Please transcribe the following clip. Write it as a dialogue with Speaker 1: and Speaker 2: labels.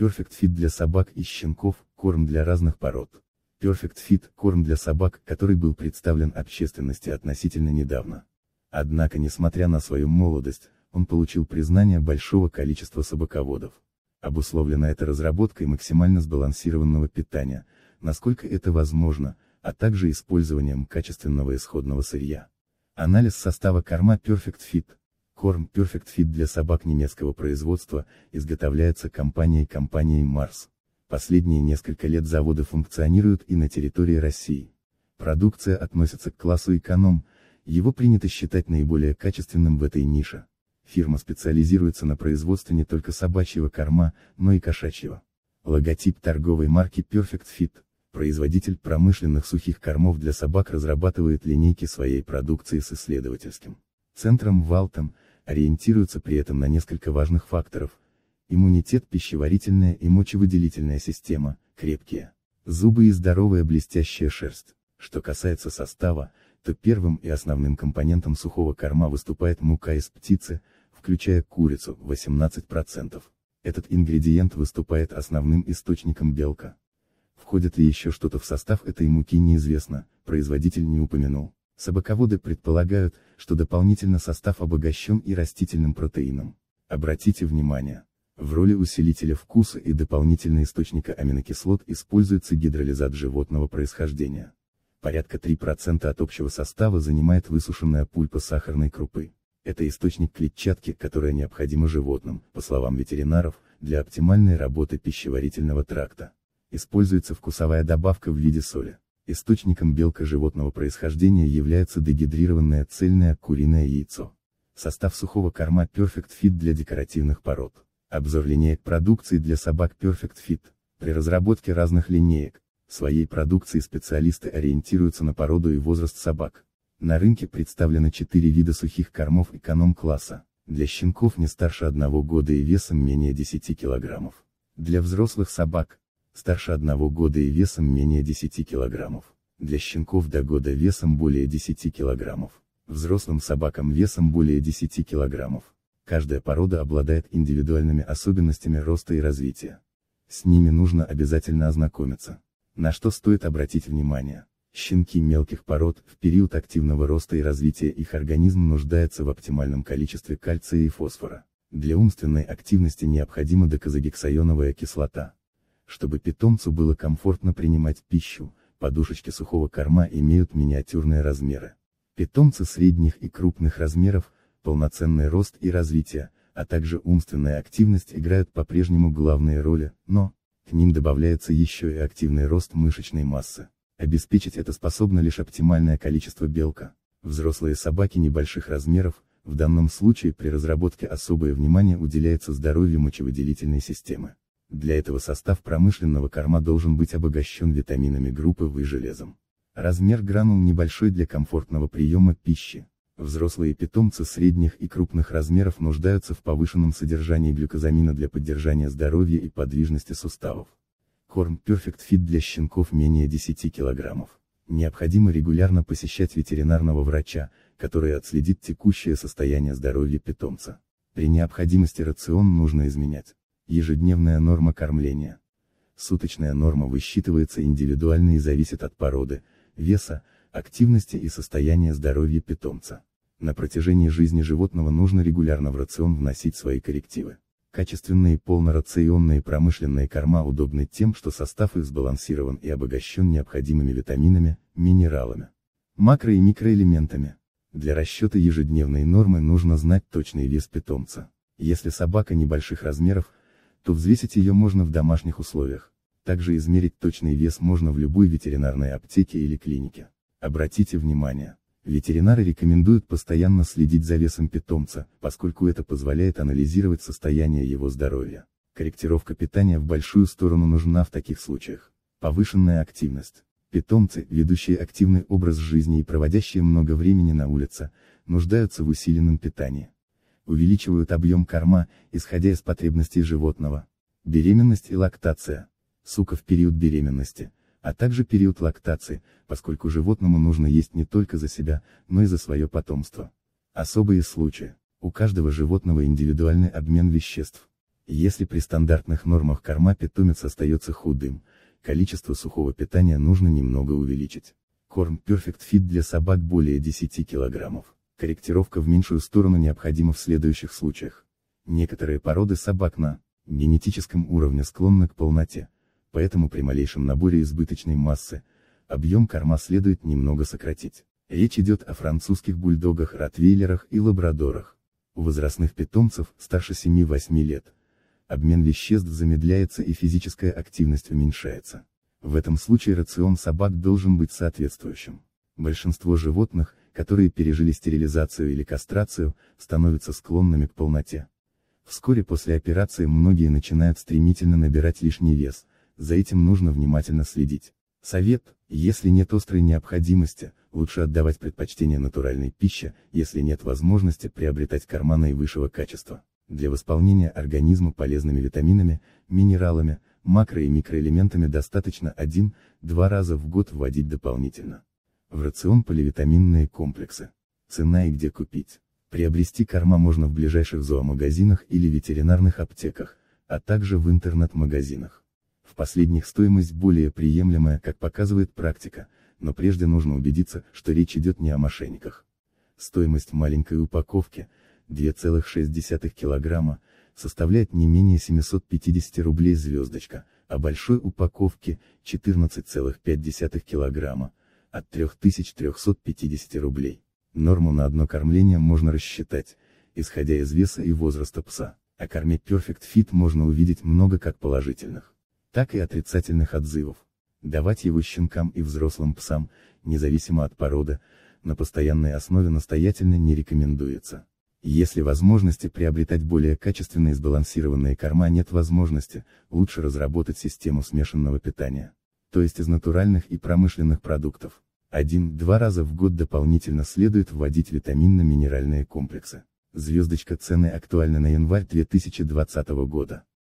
Speaker 1: Perfect Fit для собак и щенков, корм для разных пород. Perfect Fit – корм для собак, который был представлен общественности относительно недавно. Однако несмотря на свою молодость, он получил признание большого количества собаководов. Обусловлено это разработкой максимально сбалансированного питания, насколько это возможно, а также использованием качественного исходного сырья. Анализ состава корма Perfect Fit – Корм Perfect Fit для собак немецкого производства, изготовляется компанией компанией Mars. Последние несколько лет заводы функционируют и на территории России. Продукция относится к классу эконом, его принято считать наиболее качественным в этой нише. Фирма специализируется на производстве не только собачьего корма, но и кошачьего. Логотип торговой марки Perfect Fit – производитель промышленных сухих кормов для собак разрабатывает линейки своей продукции с исследовательским центром Валтом, ориентируются при этом на несколько важных факторов. Иммунитет, пищеварительная и мочевыделительная система, крепкие. Зубы и здоровая блестящая шерсть. Что касается состава, то первым и основным компонентом сухого корма выступает мука из птицы, включая курицу, 18%. Этот ингредиент выступает основным источником белка. Входит ли еще что-то в состав этой муки неизвестно, производитель не упомянул. Собаководы предполагают, что дополнительно состав обогащен и растительным протеином. Обратите внимание, в роли усилителя вкуса и дополнительного источника аминокислот используется гидролизат животного происхождения. Порядка 3% от общего состава занимает высушенная пульпа сахарной крупы. Это источник клетчатки, которая необходима животным, по словам ветеринаров, для оптимальной работы пищеварительного тракта. Используется вкусовая добавка в виде соли. Источником белка животного происхождения является дегидрированное цельное куриное яйцо. Состав сухого корма Perfect Fit для декоративных пород. Обзор линеек продукции для собак Perfect Fit. При разработке разных линеек, своей продукции специалисты ориентируются на породу и возраст собак. На рынке представлено 4 вида сухих кормов эконом-класса, для щенков не старше 1 года и весом менее 10 килограммов. Для взрослых собак, старше одного года и весом менее 10 килограммов. Для щенков до года весом более 10 килограммов. Взрослым собакам весом более 10 килограммов. Каждая порода обладает индивидуальными особенностями роста и развития. С ними нужно обязательно ознакомиться. На что стоит обратить внимание? Щенки мелких пород, в период активного роста и развития их организм нуждается в оптимальном количестве кальция и фосфора. Для умственной активности необходима доказагексаеновая кислота. Чтобы питомцу было комфортно принимать пищу, подушечки сухого корма имеют миниатюрные размеры. Питомцы средних и крупных размеров, полноценный рост и развитие, а также умственная активность играют по-прежнему главные роли, но, к ним добавляется еще и активный рост мышечной массы. Обеспечить это способно лишь оптимальное количество белка. Взрослые собаки небольших размеров, в данном случае при разработке особое внимание уделяется здоровью мочевыделительной системы. Для этого состав промышленного корма должен быть обогащен витаминами группы В и железом. Размер гранул небольшой для комфортного приема пищи. Взрослые питомцы средних и крупных размеров нуждаются в повышенном содержании глюкозамина для поддержания здоровья и подвижности суставов. Корм Perfect Fit для щенков менее 10 кг. Необходимо регулярно посещать ветеринарного врача, который отследит текущее состояние здоровья питомца. При необходимости рацион нужно изменять. Ежедневная норма кормления. Суточная норма высчитывается индивидуально и зависит от породы, веса, активности и состояния здоровья питомца. На протяжении жизни животного нужно регулярно в рацион вносить свои коррективы. Качественные полнорационные промышленные корма удобны тем, что состав их сбалансирован и обогащен необходимыми витаминами, минералами, макро- и микроэлементами. Для расчета ежедневной нормы нужно знать точный вес питомца. Если собака небольших размеров, то взвесить ее можно в домашних условиях. Также измерить точный вес можно в любой ветеринарной аптеке или клинике. Обратите внимание, ветеринары рекомендуют постоянно следить за весом питомца, поскольку это позволяет анализировать состояние его здоровья. Корректировка питания в большую сторону нужна в таких случаях. Повышенная активность. Питомцы, ведущие активный образ жизни и проводящие много времени на улице, нуждаются в усиленном питании увеличивают объем корма, исходя из потребностей животного. Беременность и лактация. Сука в период беременности, а также период лактации, поскольку животному нужно есть не только за себя, но и за свое потомство. Особые случаи. У каждого животного индивидуальный обмен веществ. Если при стандартных нормах корма питомец остается худым, количество сухого питания нужно немного увеличить. Корм Perfect Fit для собак более 10 килограммов. Корректировка в меньшую сторону необходима в следующих случаях. Некоторые породы собак на генетическом уровне склонны к полноте, поэтому при малейшем наборе избыточной массы, объем корма следует немного сократить. Речь идет о французских бульдогах, ротвейлерах и лабрадорах. У возрастных питомцев старше 7-8 лет. Обмен веществ замедляется и физическая активность уменьшается. В этом случае рацион собак должен быть соответствующим. Большинство животных, которые пережили стерилизацию или кастрацию, становятся склонными к полноте. Вскоре после операции многие начинают стремительно набирать лишний вес, за этим нужно внимательно следить. Совет, если нет острой необходимости, лучше отдавать предпочтение натуральной пище, если нет возможности приобретать карманы и высшего качества. Для восполнения организма полезными витаминами, минералами, макро- и микроэлементами достаточно 1-2 раза в год вводить дополнительно. В рацион поливитаминные комплексы. Цена и где купить. Приобрести корма можно в ближайших зоомагазинах или ветеринарных аптеках, а также в интернет-магазинах. В последних стоимость более приемлемая, как показывает практика, но прежде нужно убедиться, что речь идет не о мошенниках. Стоимость маленькой упаковки, 2,6 килограмма, составляет не менее 750 рублей звездочка, а большой упаковки, 14,5 килограмма, от 3350 рублей. Норму на одно кормление можно рассчитать, исходя из веса и возраста пса, а кормить Perfect Fit можно увидеть много как положительных, так и отрицательных отзывов. Давать его щенкам и взрослым псам, независимо от породы, на постоянной основе настоятельно не рекомендуется. Если возможности приобретать более качественные сбалансированные корма нет возможности, лучше разработать систему смешанного питания то есть из натуральных и промышленных продуктов. Один-два раза в год дополнительно следует вводить витаминно-минеральные комплексы. Звездочка цены актуальна на январь 2020 года.